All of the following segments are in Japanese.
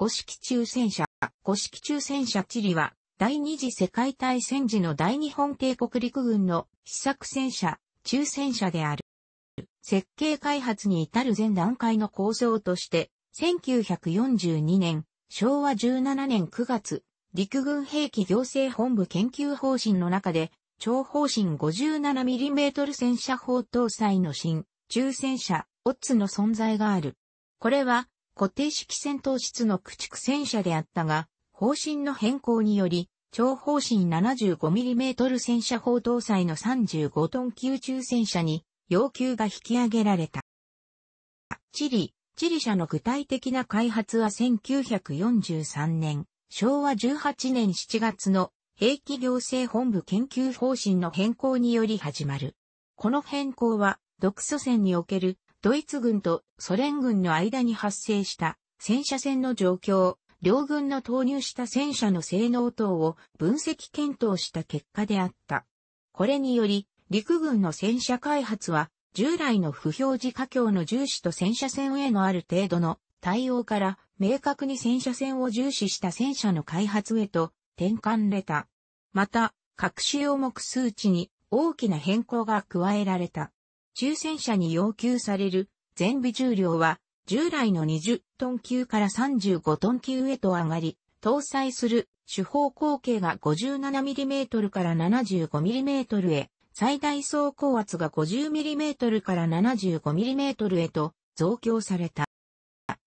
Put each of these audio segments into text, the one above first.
五式中戦車。五式中戦車チリは、第二次世界大戦時の大日本帝国陸軍の試作戦車、中戦車である。設計開発に至る前段階の構想として、1942年、昭和17年9月、陸軍兵器行政本部研究方針の中で、超方針 57mm 戦車砲搭載の新、中戦車、オッツの存在がある。これは、固定式戦闘室の駆逐戦車であったが、方針の変更により、超方針 75mm 戦車砲搭載の35トン級中戦車に要求が引き上げられた。チリ、チリ車の具体的な開発は1943年、昭和18年7月の兵器行政本部研究方針の変更により始まる。この変更は、独ソ戦におけるドイツ軍とソ連軍の間に発生した戦車戦の状況、両軍の投入した戦車の性能等を分析検討した結果であった。これにより、陸軍の戦車開発は、従来の不表示架強の重視と戦車戦へのある程度の対応から、明確に戦車戦を重視した戦車の開発へと転換れた。また、各種用目数値に大きな変更が加えられた。抽選者に要求される全部重量は従来の20トン級から35トン級へと上がり、搭載する主法口径が 57mm から 75mm へ、最大走行圧が 50mm から 75mm へと増強された。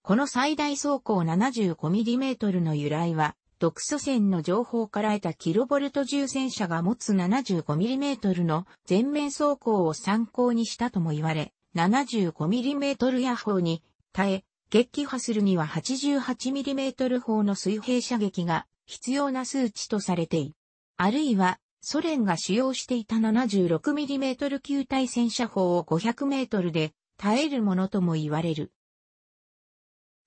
この最大走行 75mm の由来は、独祖戦の情報から得たキロボルト重戦車が持つ 75mm の全面走行を参考にしたとも言われ、75mm 野砲に耐え、撃破するには 88mm 砲の水平射撃が必要な数値とされている。あるいは、ソ連が使用していた 76mm 球体戦車砲を 500m で耐えるものとも言われる。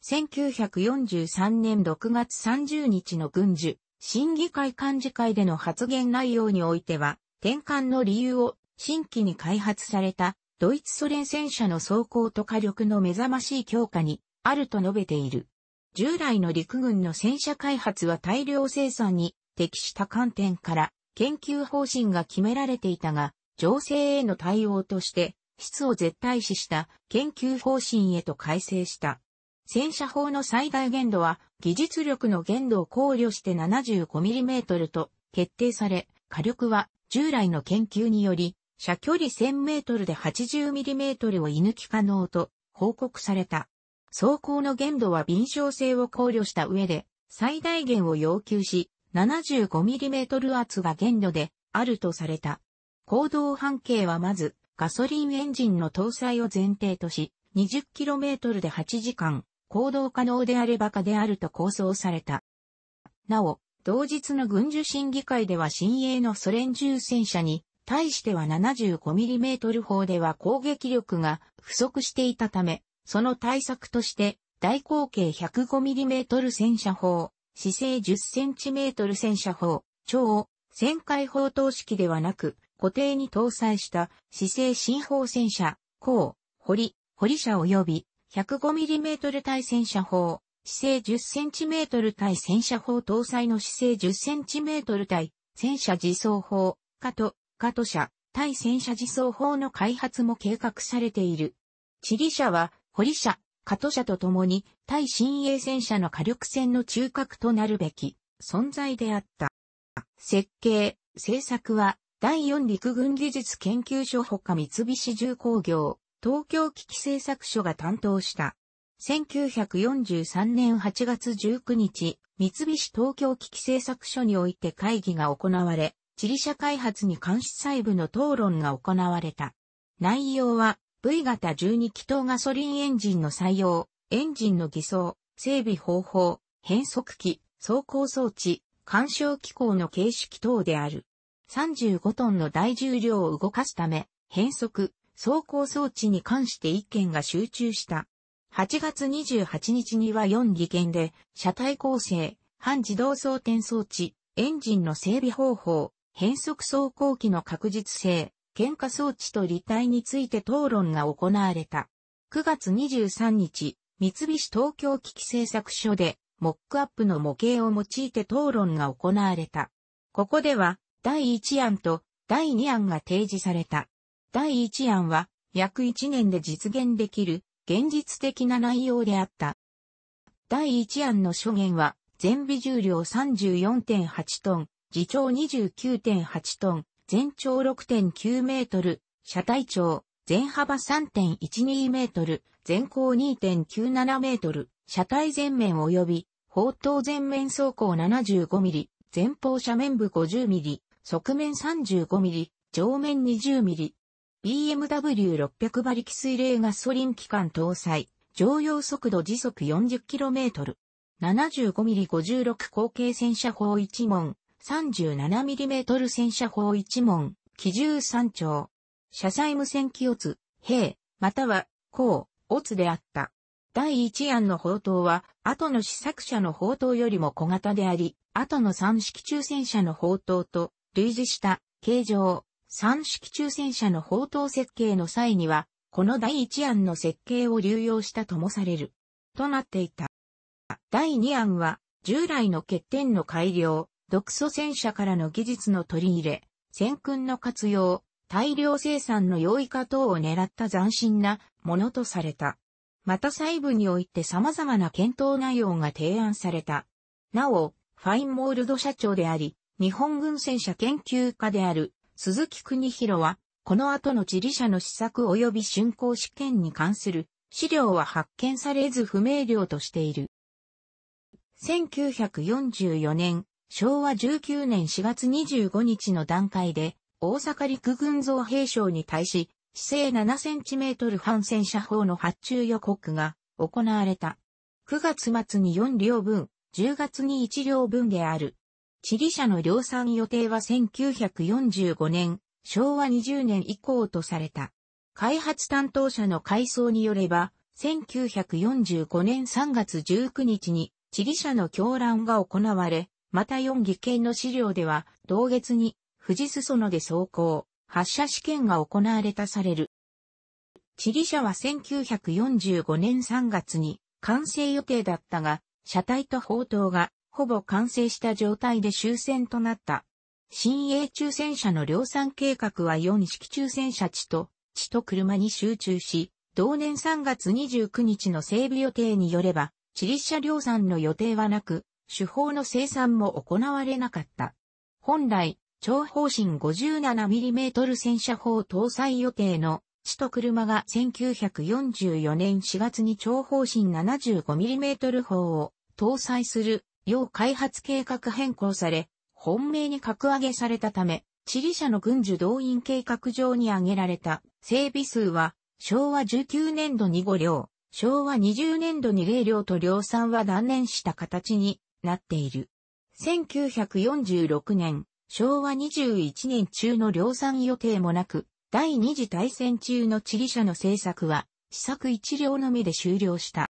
1943年6月30日の軍需、審議会幹事会での発言内容においては、転換の理由を新規に開発されたドイツソ連戦車の走行と火力の目覚ましい強化にあると述べている。従来の陸軍の戦車開発は大量生産に適した観点から研究方針が決められていたが、情勢への対応として質を絶対視した研究方針へと改正した。戦車砲の最大限度は、技術力の限度を考慮して 75mm と決定され、火力は従来の研究により、射距離 1000m で 80mm を射抜き可能と報告された。走行の限度は敏捷性を考慮した上で、最大限を要求し、75mm 圧が限度であるとされた。行動半径はまず、ガソリンエンジンの搭載を前提とし、20km で8時間、行動可能であればかであると構想された。なお、同日の軍需審議会では新鋭のソ連重戦車に対しては 75mm 砲では攻撃力が不足していたため、その対策として大口径 105mm 戦車砲、姿勢 10cm 戦車砲、超旋回砲等式ではなく、固定に搭載した姿勢新砲戦車、甲、堀、堀車及び 105mm 対戦車砲、姿勢 10cm 対戦車砲搭載の姿勢 10cm 対戦車自走砲、カト、カト車、対戦車自走砲の開発も計画されている。チリ車は、堀車、加藤車とともに、対新鋭戦車の火力戦の中核となるべき存在であった。設計、製作は、第4陸軍技術研究所ほか三菱重工業、東京機器製作所が担当した。1943年8月19日、三菱東京機器製作所において会議が行われ、地理社開発に監視細部の討論が行われた。内容は、V 型12気筒ガソリンエンジンの採用、エンジンの偽装、整備方法、変速機、走行装置、干渉機構の形式等である。35トンの大重量を動かすため、変速、走行装置に関して1件が集中した。8月28日には4技研で、車体構成、半自動装填装置、エンジンの整備方法、変速走行機の確実性、喧嘩装置と立体について討論が行われた。9月23日、三菱東京機器製作所で、モックアップの模型を用いて討論が行われた。ここでは、第1案と第2案が提示された。第1案は、約1年で実現できる、現実的な内容であった。第1案の諸言は、全備重量34.8トン、自長29.8トン、全長6.9メートル、車体長、全幅3.12メートル、全高2.97メートル、車体全面及び、砲塔全面走行75ミリ、前方斜面部50ミリ、側面35ミリ、上面20ミリ、BMW600 馬力水冷ガソリン機関搭載、常用速度時速 40km。75mm56 口径戦車砲1門、37mm 戦車砲1門、機銃3丁。車載無線機オツ、兵、または、甲、オツであった。第1案の砲塔は、後の試作車の砲塔よりも小型であり、後の3式中戦車の砲塔と類似した形状、三式中戦車の砲塔設計の際には、この第一案の設計を流用したともされる。となっていた。第二案は、従来の欠点の改良、独素戦車からの技術の取り入れ、戦訓の活用、大量生産の容易化等を狙った斬新なものとされた。また細部において様々な検討内容が提案された。なお、ファインモールド社長であり、日本軍戦車研究家である鈴木国広は、この後の地理社の施策及び竣工試験に関する資料は発見されず不明瞭としている。1944年、昭和19年4月25日の段階で、大阪陸軍造兵省に対し、姿勢7センチメートル反戦車砲の発注予告が行われた。9月末に4両分、10月に1両分であるチリ社の量産予定は1945年、昭和20年以降とされた。開発担当者の回想によれば、1945年3月19日にチリ社の狂乱が行われ、また4技研の資料では、同月に富士裾野で走行、発射試験が行われたされる。チリ社は1945年3月に完成予定だったが、車体と砲塔がほぼ完成した状態で終戦となった。新鋭中戦車の量産計画は4式中戦車地と、地と車に集中し、同年3月29日の整備予定によれば、地理車量産の予定はなく、手法の生産も行われなかった。本来、長方針 57mm 戦車砲搭載予定の、地と車が1944年4月に長方針 75mm 砲を搭載する要開発計画変更され、本命に格上げされたため、チリ社の軍需動員計画上に挙げられた整備数は、昭和19年度に5両、昭和20年度に0両と量産は断念した形になっている。1946年、昭和21年中の量産予定もなく、第二次大戦中のチリ社の政策は、試作一両のみで終了した。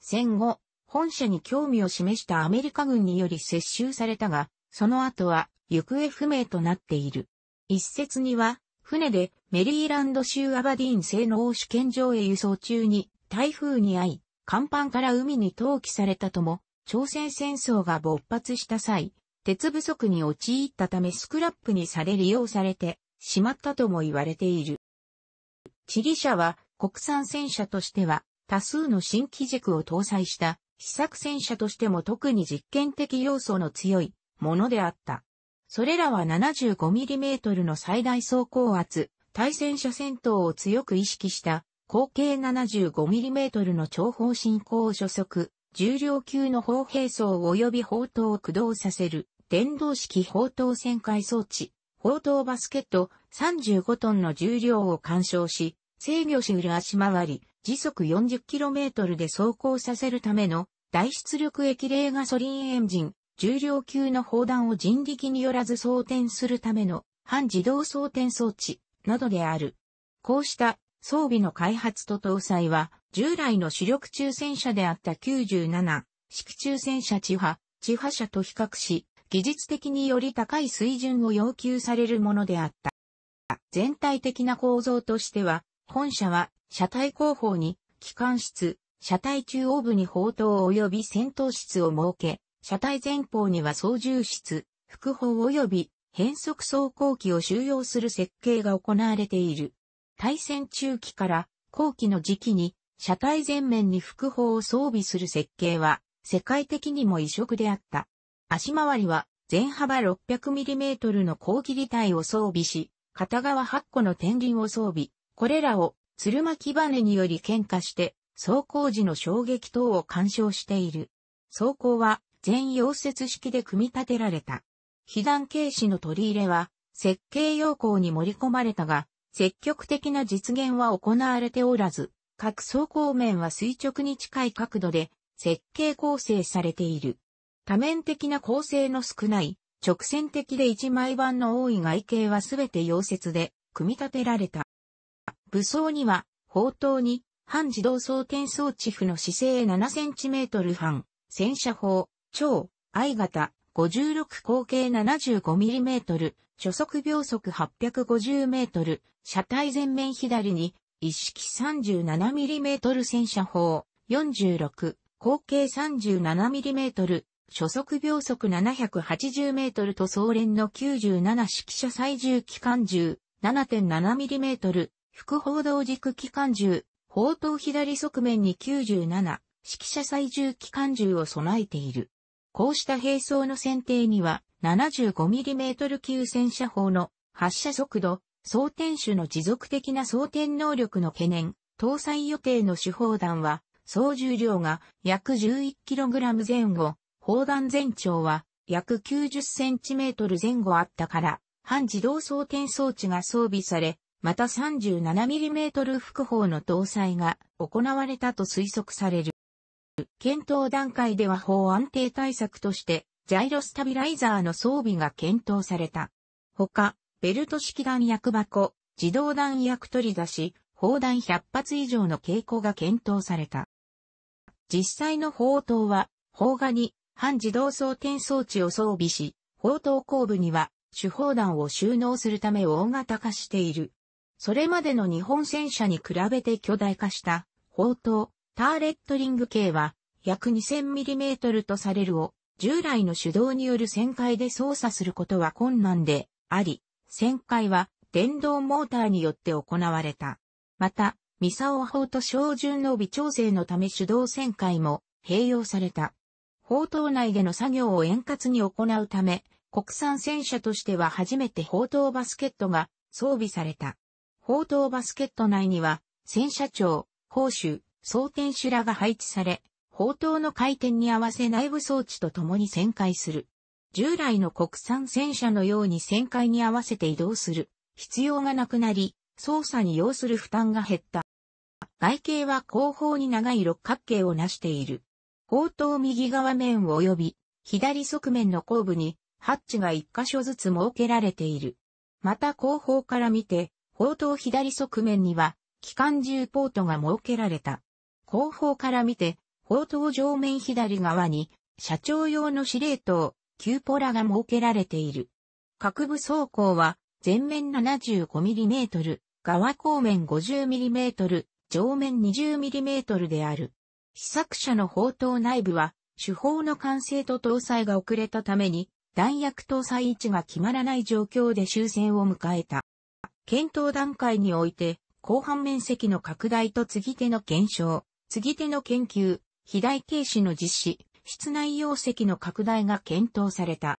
戦後、本社に興味を示したアメリカ軍により接収されたが、その後は行方不明となっている。一説には、船でメリーランド州アバディーン製の欧主権上へ輸送中に台風に遭い、甲板から海に投棄されたとも、朝鮮戦争が勃発した際、鉄不足に陥ったためスクラップにされ利用されてしまったとも言われている。チリ社は国産戦車としては多数の新機軸を搭載した試作戦車としても特に実験的要素の強いものであった。それらは 75mm の最大走行圧、対戦車戦闘を強く意識した口径 75mm の長方進行初速、重量級の砲兵装及び砲塔を駆動させる電動式砲塔旋回装置、砲塔バスケット35トンの重量を干渉し、制御し裏足回り、時速 40km で走行させるための大出力液冷ガソリンエンジン、重量級の砲弾を人力によらず装填するための半自動装填装置などである。こうした装備の開発と搭載は、従来の主力中戦車であった97式中戦車地波、地波車と比較し、技術的により高い水準を要求されるものであった。全体的な構造としては、本社は、車体後方に、機関室、車体中央部に砲塔及び戦闘室を設け、車体前方には操縦室、副砲及び変速走行機を収容する設計が行われている。対戦中期から後期の時期に車体前面に副砲を装備する設計は世界的にも異色であった。足回りは全幅 600mm の高切り体を装備し、片側8個の天輪を装備、これらを鶴巻バネにより喧嘩して、走行時の衝撃等を干渉している。走行は全溶接式で組み立てられた。被弾軽視の取り入れは設計要項に盛り込まれたが、積極的な実現は行われておらず、各走行面は垂直に近い角度で設計構成されている。多面的な構成の少ない直線的で一枚板の多い外形はすべて溶接で組み立てられた。武装には、砲塔に、半自動装填装置負の姿勢 7cm 半、戦車砲、超、I 型、56口径 75mm、初速秒速 850m、車体前面左に、一式 37mm 戦車砲、46、口径 37mm、初速秒速 780m と総連の97式車最重機関銃、7.7mm、副報道軸機関銃、砲塔左側面に97、指揮者最重機関銃を備えている。こうした兵装の選定には 75mm 級戦車砲の発射速度、装填手の持続的な装填能力の懸念、搭載予定の手砲弾は、総重量が約 11kg 前後、砲弾全長は約 90cm 前後あったから、半自動装填装置が装備され、また 37mm 副砲の搭載が行われたと推測される。検討段階では砲安定対策として、ジャイロスタビライザーの装備が検討された。ほか、ベルト式弾薬箱、自動弾薬取り出し、砲弾100発以上の傾向が検討された。実際の砲塔は、砲画に半自動装填装置を装備し、砲塔後部には手砲弾を収納するため大型化している。それまでの日本戦車に比べて巨大化した、砲塔、ターレットリング系は、約 2000mm とされるを、従来の手動による旋回で操作することは困難であり、旋回は電動モーターによって行われた。また、ミサオ砲と照準の微調整のため手動旋回も併用された。砲塔内での作業を円滑に行うため、国産戦車としては初めて砲塔バスケットが装備された。高等バスケット内には、戦車長、砲手、装填手らが配置され、砲塔の回転に合わせ内部装置と共に旋回する。従来の国産戦車のように旋回に合わせて移動する。必要がなくなり、操作に要する負担が減った。外形は後方に長い六角形を成している。砲塔右側面及び左側面の後部にハッチが一箇所ずつ設けられている。また後方から見て、砲塔左側面には、機関銃ポートが設けられた。後方から見て、砲塔上面左側に、社長用の司令塔、キューポラが設けられている。各部走行は、前面 75mm、側後面 50mm、上面 20mm である。試作者の砲塔内部は、手法の完成と搭載が遅れたために、弾薬搭載位置が決まらない状況で終戦を迎えた。検討段階において、広範面積の拡大と継ぎ手の減少、継ぎ手の研究、肥大軽視の実施、室内容積の拡大が検討された。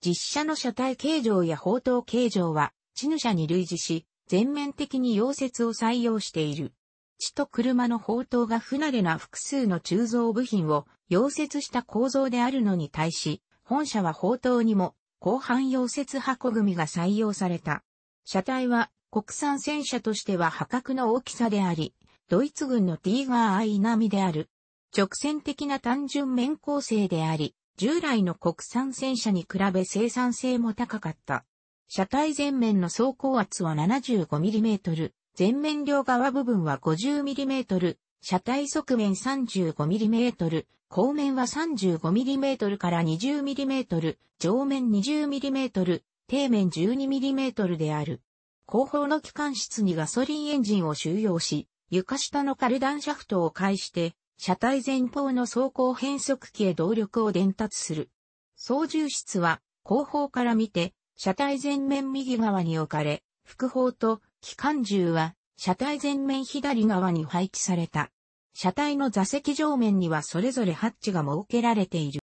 実車の車体形状や砲塔形状は、地主者に類似し、全面的に溶接を採用している。地と車の砲塔が不慣れな複数の鋳造部品を溶接した構造であるのに対し、本社は砲塔にも、広範溶接箱組が採用された。車体は国産戦車としては破格の大きさであり、ドイツ軍の t ィ i ガー並みである。直線的な単純面構成であり、従来の国産戦車に比べ生産性も高かった。車体前面の走行圧は 75mm、前面両側部分は 50mm、車体側面 35mm、後面は 35mm から 20mm、上面 20mm、底面 12mm である。後方の機関室にガソリンエンジンを収容し、床下のカルダンシャフトを介して、車体前方の走行変速機へ動力を伝達する。操縦室は、後方から見て、車体前面右側に置かれ、副砲と機関銃は、車体前面左側に配置された。車体の座席上面にはそれぞれハッチが設けられている。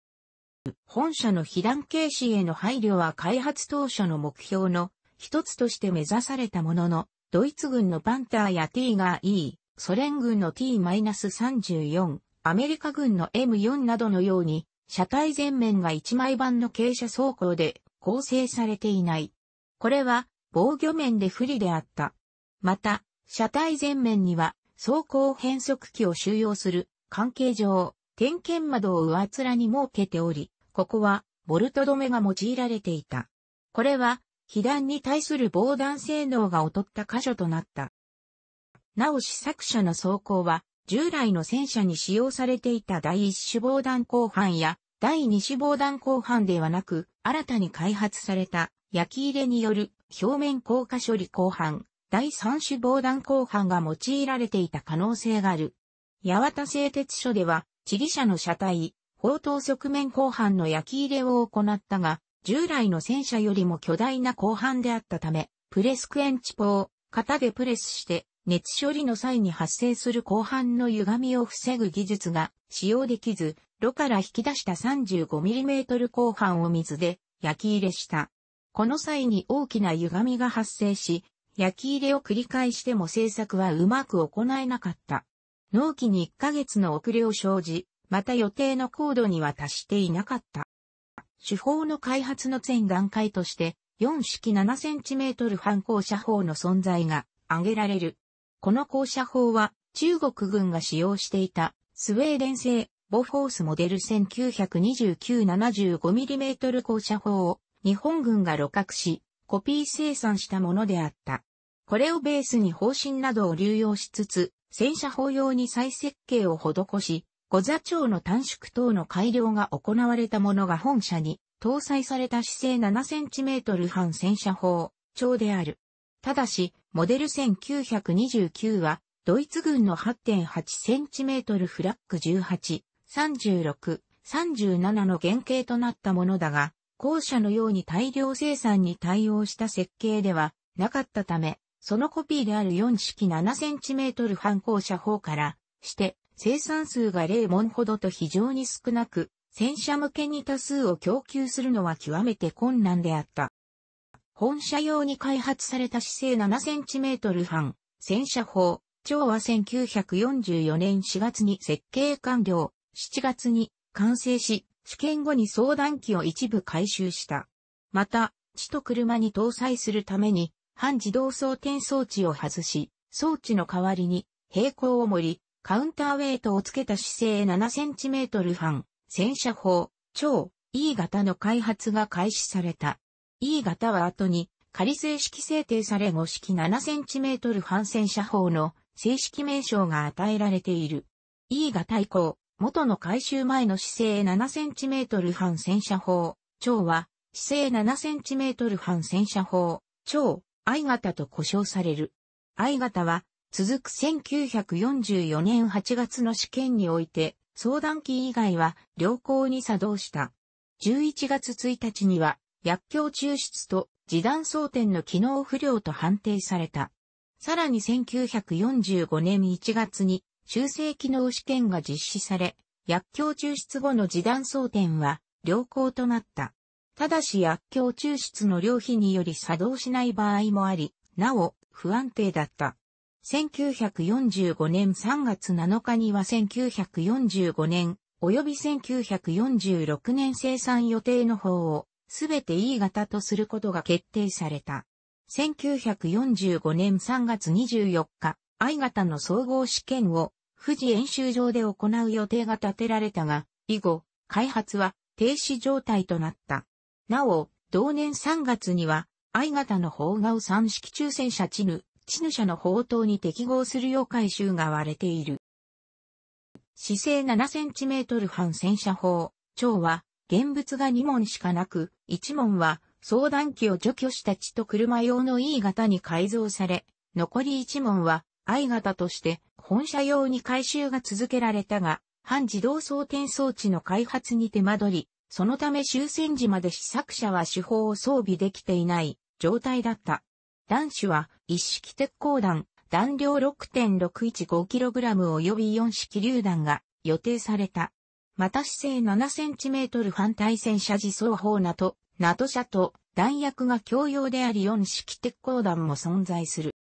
本社の被弾軽視への配慮は開発当初の目標の一つとして目指されたものの、ドイツ軍のパンターや T が E、ソ連軍の T-34、アメリカ軍の M4 などのように、車体全面が1枚版の傾斜走行で構成されていない。これは防御面で不利であった。また、車体前面には走行変速機を収容する関係上、点検窓を上面に設けており、ここは、ボルト止めが用いられていた。これは、被弾に対する防弾性能が劣った箇所となった。なお試作車の装甲は、従来の戦車に使用されていた第一種防弾鋼板や第二種防弾鋼板ではなく、新たに開発された焼き入れによる表面硬化処理鋼板、第三種防弾鋼板が用いられていた可能性がある。八幡製鉄所では、地理車の車体、砲塔側面後半の焼き入れを行ったが、従来の戦車よりも巨大な後半であったため、プレスクエンチポを型でプレスして熱処理の際に発生する後半の歪みを防ぐ技術が使用できず、炉から引き出した 35mm 後半を水で焼き入れした。この際に大きな歪みが発生し、焼き入れを繰り返しても製作はうまく行えなかった。納期に1ヶ月の遅れを生じ、また予定の高度には達していなかった。手法の開発の前段階として、4式 7cm 反降射砲の存在が挙げられる。この降射砲は中国軍が使用していたスウェーデン製ボフォースモデル 1929-75mm 降射砲を日本軍が露獲し、コピー生産したものであった。これをベースに方針などを流用しつつ、戦車砲用に再設計を施し、五座長の短縮等の改良が行われたものが本社に搭載された姿勢 7cm 半戦車砲、長である。ただし、モデル1929は、ドイツ軍の 8.8cm フラッグ18、36、37の原型となったものだが、後者のように大量生産に対応した設計ではなかったため、そのコピーである4式 7cm 半校舎砲からして、生産数が0門ほどと非常に少なく、戦車向けに多数を供給するのは極めて困難であった。本社用に開発された姿勢 7cm 半、戦車砲、長は1944年4月に設計完了、7月に完成し、試験後に相談機を一部回収した。また、地と車に搭載するために、半自動装填装置を外し、装置の代わりに、平行を盛り、カウンターウェイトをつけた姿勢 7cm 半、戦車砲、超 E 型の開発が開始された。E 型は後に仮正式制定され5式 7cm 半戦車砲の正式名称が与えられている。E 型以降、元の改修前の姿勢 7cm 半戦車砲、超は姿勢 7cm 半戦車砲、超 I 型と呼称される。I 型は続く1944年8月の試験において、相談機以外は良好に作動した。11月1日には、薬莢抽出と時断争点の機能不良と判定された。さらに1945年1月に修正機能試験が実施され、薬莢抽出後の時断争点は良好となった。ただし薬莢抽出の量比により作動しない場合もあり、なお不安定だった。1945年3月7日には1945年、及び1946年生産予定の方を、すべて E 型とすることが決定された。1945年3月24日、I 型の総合試験を富士演習場で行う予定が立てられたが、以後、開発は停止状態となった。なお、同年3月には、I 型の方がを3式抽選車チヌ、地主の宝刀に適合するよう回収が割れている。姿勢7センチメートル半戦車砲、長は、現物が2門しかなく、1門は、相談機を除去した地と車用の E 型に改造され、残り1門は I 型として本社用に回収が続けられたが、半自動装填装置の開発に手間取り、そのため終戦時まで試作車は手法を装備できていない状態だった。男子は一式鉄鋼弾、弾量 6.615kg 及び4式榴弾が予定された。また姿勢 7cm 反対戦車自走砲なと、な a 車と弾薬が共用であり4式鉄鋼弾も存在する。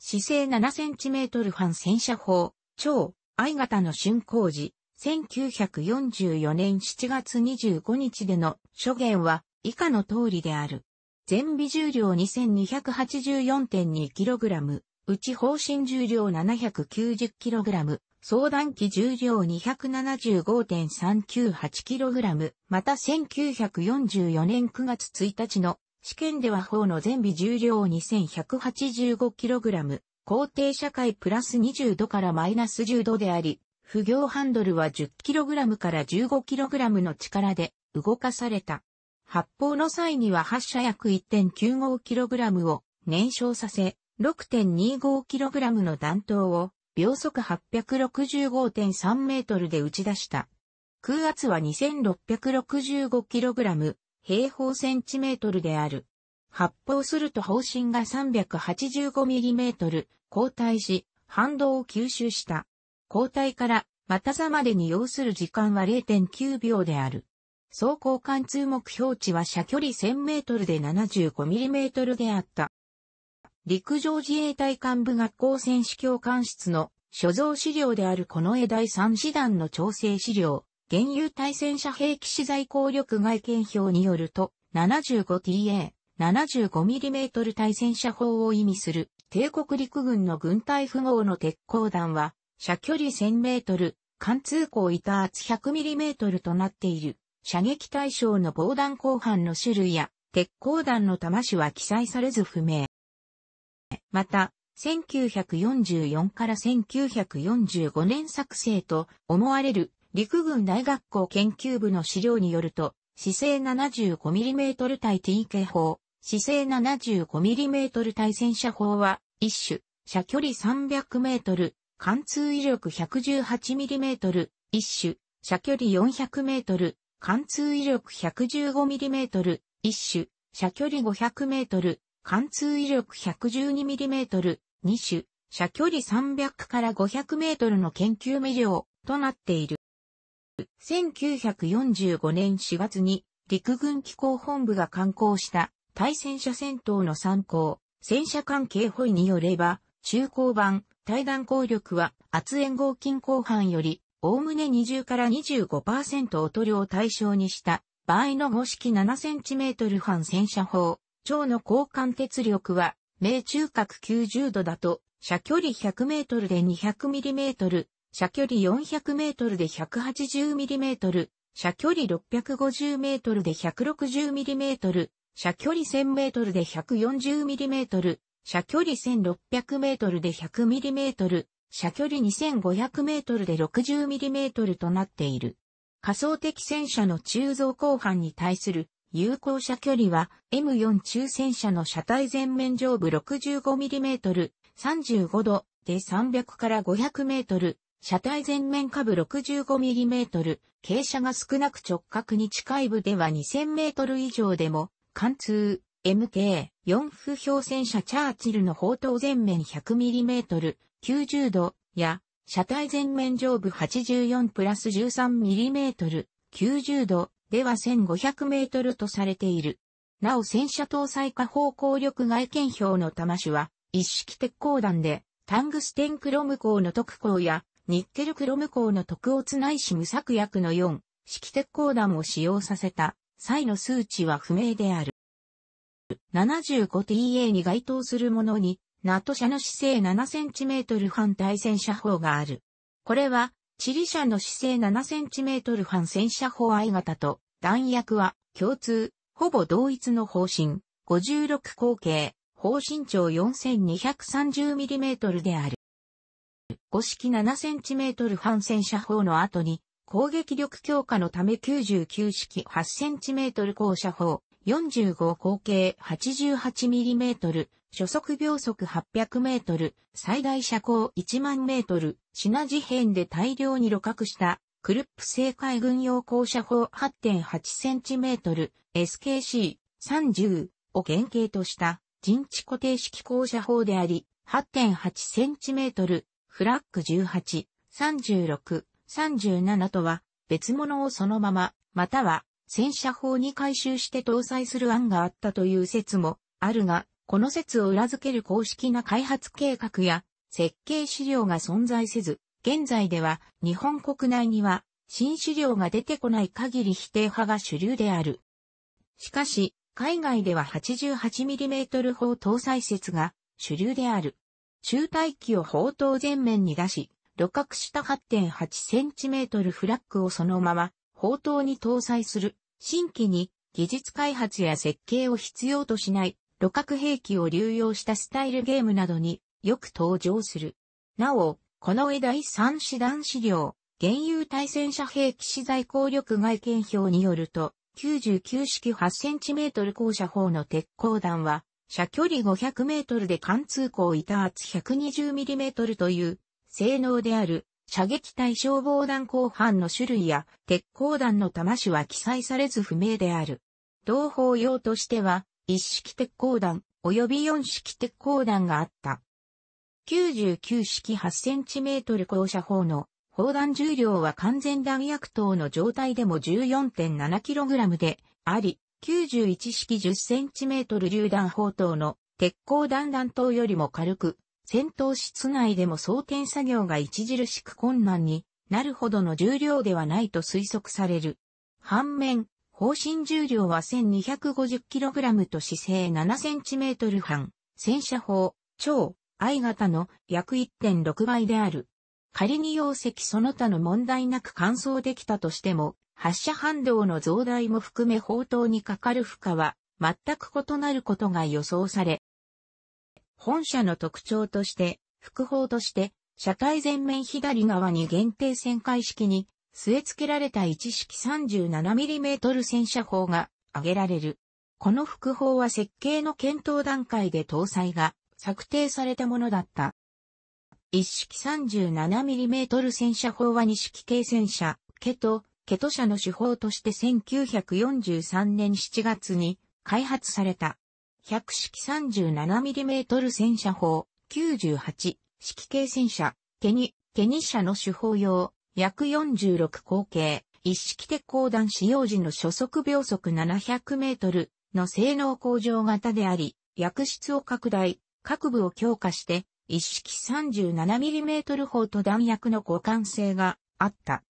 姿勢 7cm 反戦車砲、超 I 型の竣工時、1944年7月25日での諸言は以下の通りである。全微重量 2284.2kg、内方針重量 790kg、相談機重量 275.398kg、また1944年9月1日の試験では方の全微重量 2185kg、工程社会プラス20度からマイナス10度であり、不行ハンドルは 10kg から 15kg の力で動かされた。発砲の際には発射約 1.95kg を燃焼させ、6.25kg の弾頭を秒速865.3メートルで打ち出した。空圧は 2665kg 平方センチメートルである。発砲すると方針が 385mm 後退し、反動を吸収した。後退からまたざまでに要する時間は0.9秒である。走行貫通目標値は射距離1000メートルで75ミリメートルであった。陸上自衛隊幹部学校選手教官室の所蔵資料であるこの絵第3師団の調整資料、現有対戦車兵器資材効力外見表によると、75TA、75mm 対戦車砲を意味する帝国陸軍の軍隊符号の鉄鋼弾は、射距離1000メートル、貫通孔板圧 100mm となっている。射撃対象の防弾鋼板の種類や、鉄鋼弾の魂は記載されず不明。また、1944から1945年作成と思われる陸軍大学校研究部の資料によると、姿勢 75mm 対 TK 砲、姿勢 75mm 対戦車砲は、一種、射距離 300m、貫通威力 118mm、一種、射距離 400m、貫通威力 115mm、一種、射距離 500m、貫通威力 112mm、二種、射距離300から500メートルの研究目了となっている。1945年4月に陸軍機構本部が刊行した対戦車戦闘の参考、戦車関係ホイによれば、中高版、対弾攻力は圧延合金後半よりおおむね20から25%おとりを対象にした場合の模式 7cm 半戦車砲、長の交換鉄力は、命中角90度だと、射距離100 m で 200mm、射距離400 m で 180mm、射距離650 m で 160mm、射距離1000 m で 140mm、射距離1600 m で 100mm、射距離2500メートルで60ミリメートルとなっている。仮想的戦車の鋳造後半に対する有効射距離は M4 中戦車の車体全面上部 65mm、35度で300から500メートル、車体前面下部 65mm、傾斜が少なく直角に近い部では 2000m 以上でも、貫通、MK、4風評戦車チャーチルの砲塔前面 100mm、90度や車体前面上部84プラス 13mm、90度では 1500m とされている。なお戦車搭載下方向力外見表の玉種は、一式鉄鋼弾で、タングステンクロム鋼の特鋼や、ニッケルクロム鋼の特をつないし無作薬の4、式鉄鋼弾を使用させた、際の数値は不明である。75TA に該当するものに、ナト社の姿勢 7cm 半対戦車砲がある。これは、チリ社の姿勢 7cm 半戦車砲相型と、弾薬は共通、ほぼ同一の方針、56口径、方針長 4230mm である。5式 7cm 半戦車砲の後に、攻撃力強化のため99式 8cm 高射砲、45口径 88mm 初速秒速800メートル、最大車高1万メートル、シナ事変で大量に露獲した、クルップ製海軍用降車砲8.8センチメートル、SKC-30 を原型とした陣地固定式降車砲であり、8.8センチメートル、フラッグ18、36、37とは別物をそのまま、または戦車砲に回収して搭載する案があったという説もあるが、この説を裏付ける公式な開発計画や設計資料が存在せず、現在では日本国内には新資料が出てこない限り否定派が主流である。しかし、海外では 88mm 砲搭載説が主流である。中大機を砲塔前面に出し、旅客した 8.8cm フラッグをそのまま砲塔に搭載する。新規に技術開発や設計を必要としない旅角兵器を流用したスタイルゲームなどによく登場する。なお、この上第3師団資料、原油対戦車兵器資材効力外見表によると、99式 8cm 高射砲の鉄鋼弾は、射距離 500m で貫通口板圧 120mm という性能である射撃対消防弾後半の種類や鉄鋼弾の弾種は記載されず不明である。同法用としては一式鉄鋼弾及び四式鉄鋼弾があった。99式8トル高射砲の砲弾重量は完全弾薬等の状態でも 14.7kg であり、91式1 0トル榴弾砲等の鉄鋼弾弾頭よりも軽く、戦闘室内でも装填作業が著しく困難になるほどの重量ではないと推測される。反面、方針重量は 1250kg と姿勢 7cm 半、戦車砲、超、I 型の約1.6倍である。仮に容積その他の問題なく乾燥できたとしても、発射反動の増大も含め砲塔にかかる負荷は全く異なることが予想され、本社の特徴として、副砲として、車体前面左側に限定旋回式に据え付けられた一式 37mm 戦車砲が挙げられる。この副砲は設計の検討段階で搭載が策定されたものだった。一式 37mm 戦車砲は二式軽戦車、ケト、ケト車の手法として1943年7月に開発された。100式 37mm 戦車砲、98式軽戦車、ケニ、ケニ車の手法用、約46口径、一式鉄鋼弾使用時の初速秒速700メートルの性能向上型であり、薬室を拡大、各部を強化して、一式 37mm 砲と弾薬の互換性があった。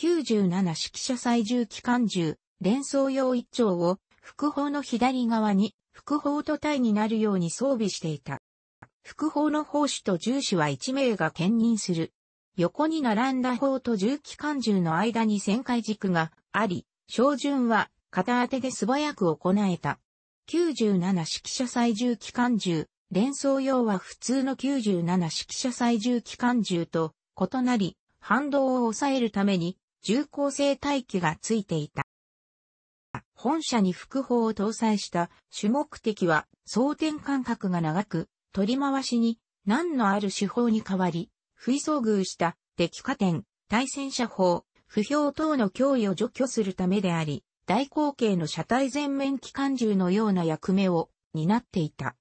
97式車載重機関銃、連装用一丁を、副砲の左側に、副砲と体になるように装備していた。副砲の砲手と重手は1名が兼任する横に並んだ砲と重機関銃の間に旋回軸があり、照準は片当てで素早く行えた。97式車載重機関銃、連装用は普通の97式車載重機関銃と異なり、反動を抑えるために重厚性待機がついていた。本社に副砲を搭載した主目的は装填間隔が長く取り回しに難のある手法に変わり、不意遭遇した敵加点、対戦車砲、不評等の脅威を除去するためであり、大口径の車体全面機関銃のような役目を担っていた。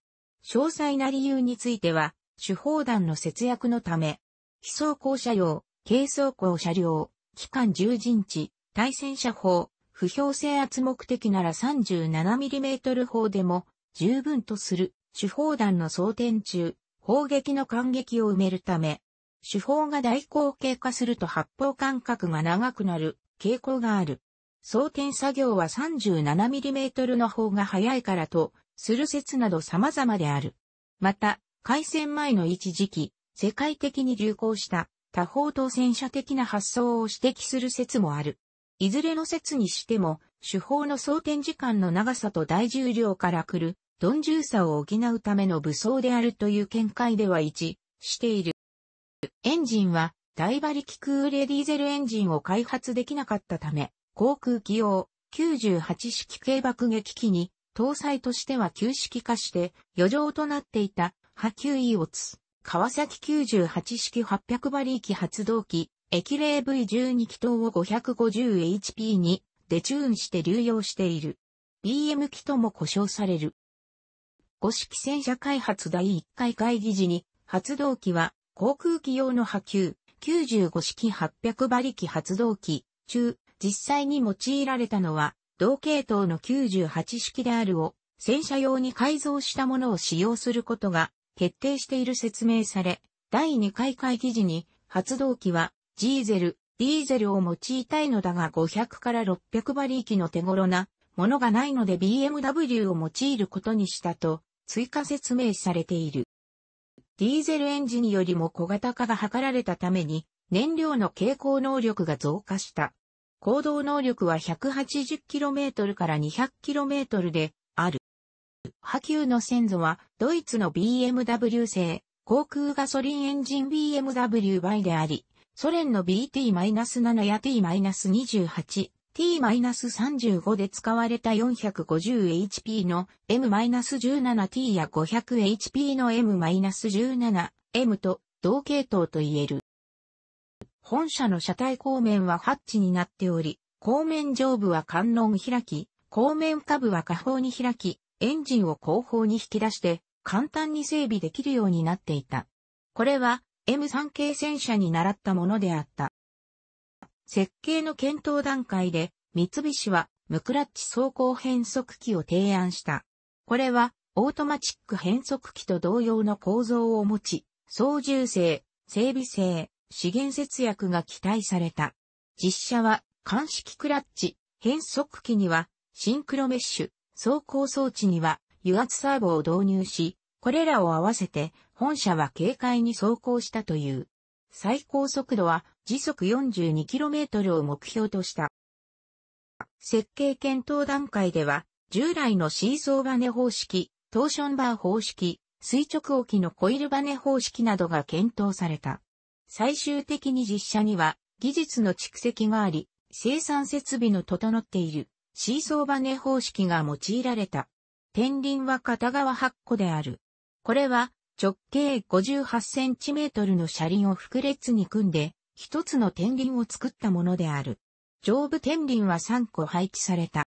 詳細な理由については、手砲弾の節約のため、非装甲車用、軽装甲車両、機関銃陣地、対戦車砲、不評制圧目的なら 37mm 砲でも十分とする手砲弾の装填中、砲撃の間撃を埋めるため、手法が代行経過すると発砲間隔が長くなる傾向がある。装填作業は 37mm の方が早いからと、する説など様々である。また、開戦前の一時期、世界的に流行した多方当戦車的な発想を指摘する説もある。いずれの説にしても、手法の装填時間の長さと大重量から来る、鈍重さを補うための武装であるという見解では一致している。エンジンは大馬力空レディーゼルエンジンを開発できなかったため、航空機用98式軽爆撃機に搭載としては旧式化して余剰となっていた波及イオツ、川崎98式800馬力発動機、液冷 V12 気筒を 550HP にデチューンして流用している。BM 機とも呼称される。五式戦車開発第1回会議時に発動機は航空機用の波及、95式800馬力発動機、中、実際に用いられたのは、同系統の98式であるを、戦車用に改造したものを使用することが決定している説明され、第2回会議時に発動機はジーゼル、ディーゼルを用いたいのだが500から600馬力の手頃なものがないので BMW を用いることにしたと追加説明されている。ディーゼルエンジンよりも小型化が図られたために、燃料の傾向能力が増加した。行動能力は 180km から 200km である。波及の先祖は、ドイツの BMW 製、航空ガソリンエンジン BMW Y であり、ソ連の BT-7 や T-28、t-35 で使われた 450HP の M-17T や 500HP の M-17M と同系統と言える。本社の車体後面はハッチになっており、後面上部は観音開き、後面下部は下方に開き、エンジンを後方に引き出して簡単に整備できるようになっていた。これは M3 系戦車に習ったものであった。設計の検討段階で、三菱は、ムクラッチ走行変速機を提案した。これは、オートマチック変速機と同様の構造を持ち、操縦性、整備性、資源節約が期待された。実写は、鑑識クラッチ、変速機には、シンクロメッシュ、走行装置には、油圧サーボを導入し、これらを合わせて、本社は軽快に走行したという。最高速度は時速 42km を目標とした。設計検討段階では、従来のシーソーバネ方式、トーションバー方式、垂直置きのコイルバネ方式などが検討された。最終的に実車には技術の蓄積があり、生産設備の整っているシーソーバネ方式が用いられた。天輪は片側8個である。これは直径 58cm の車輪を複列に組んで一つの天輪を作ったものである。上部天輪は3個配置された。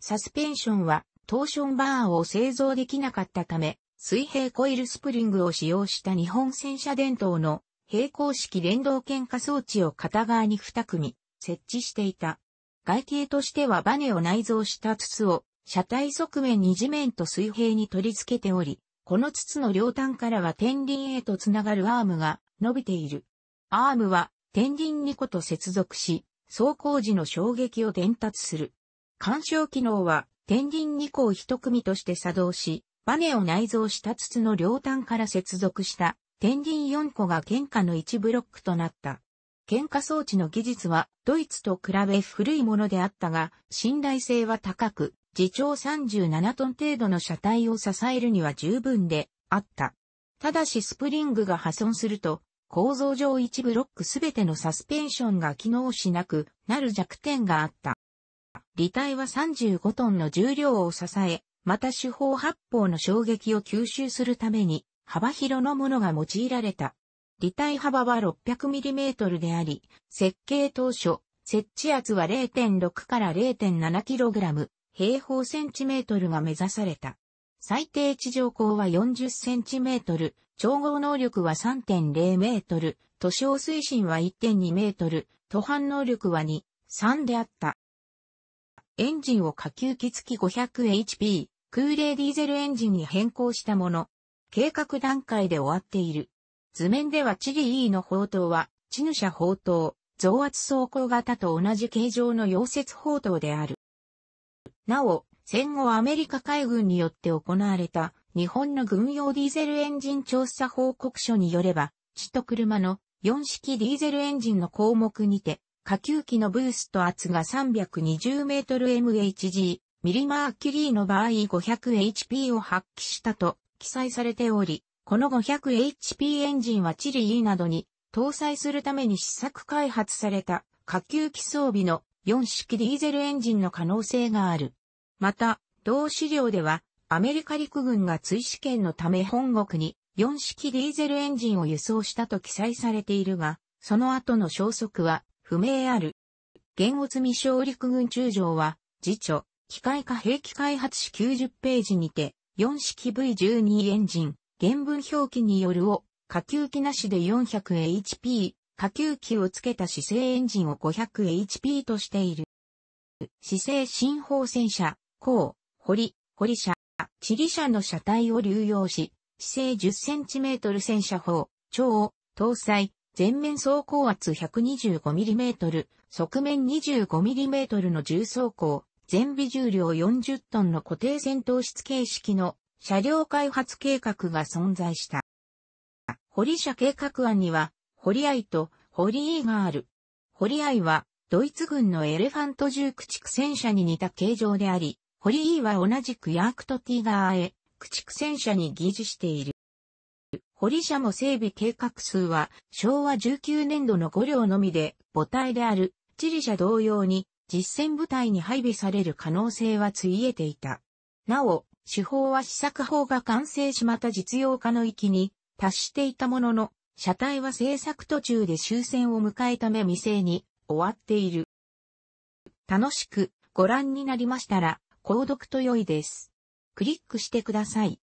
サスペンションはトーションバーを製造できなかったため、水平コイルスプリングを使用した日本戦車伝統の平行式電動喧嘩装置を片側に2組設置していた。外形としてはバネを内蔵した筒を車体側面に地面と水平に取り付けており、この筒の両端からは天輪へとつながるアームが伸びている。アームは天輪2個と接続し、走行時の衝撃を伝達する。干渉機能は天輪2個を一組として作動し、バネを内蔵した筒の両端から接続した天輪4個が喧嘩の1ブロックとなった。喧嘩装置の技術はドイツと比べ古いものであったが、信頼性は高く、自重37トン程度の車体を支えるには十分であった。ただしスプリングが破損すると、構造上一ブロックすべてのサスペンションが機能しなくなる弱点があった。履体は35トンの重量を支え、また四方八方の衝撃を吸収するために幅広のものが用いられた。履体幅は 600mm であり、設計当初、設置圧は0.6から 0.7kg、平方センチメートルが目指された。最低地上高は 40cm、超合能力は3.0メートル、都装推進は1.2メートル、途半能力は2、3であった。エンジンを下級機付き 500HP、空冷ディーゼルエンジンに変更したもの。計画段階で終わっている。図面ではチリ E の砲塔は、チヌ車砲塔、増圧走行型と同じ形状の溶接砲塔である。なお、戦後アメリカ海軍によって行われた日本の軍用ディーゼルエンジン調査報告書によれば、地と車の4式ディーゼルエンジンの項目にて、下級機のブースト圧が 320m/mhg、ミリマーキュリーの場合 500HP を発揮したと記載されており、この 500HP エンジンはチリ E などに搭載するために試作開発された下級機装備の4式ディーゼルエンジンの可能性がある。また、同資料ではアメリカ陸軍が追試験のため本国に4式ディーゼルエンジンを輸送したと記載されているが、その後の消息は不明ある。現物未小陸軍中将は、次長、機械化兵器開発史90ページにて、4式 V12 エンジン、原文表記によるを、下級機なしで 400HP、下級機をつけた姿勢エンジンを 500HP としている。姿勢新砲戦車、甲、堀、堀車、チリ車の車体を流用し、姿勢 10cm 戦車砲、超を搭載、全面走行圧 125mm、側面 25mm の重走行、全備重量40トンの固定戦闘室形式の車両開発計画が存在した。堀車計画案には、堀愛と堀 E がある。堀愛は、ドイツ軍のエレファント重駆逐戦車に似た形状であり、ホリーは同じくヤークトティガーへ、駆逐戦車に疑似している。ホリ車も整備計画数は昭和19年度の5両のみで母体であるチリ車同様に実戦部隊に配備される可能性はついえていた。なお、手法は試作法が完成しまた実用化の域に達していたものの、車体は製作途中で終戦を迎えため未成に終わっている。楽しくご覧になりましたら、購読と良いです。クリックしてください。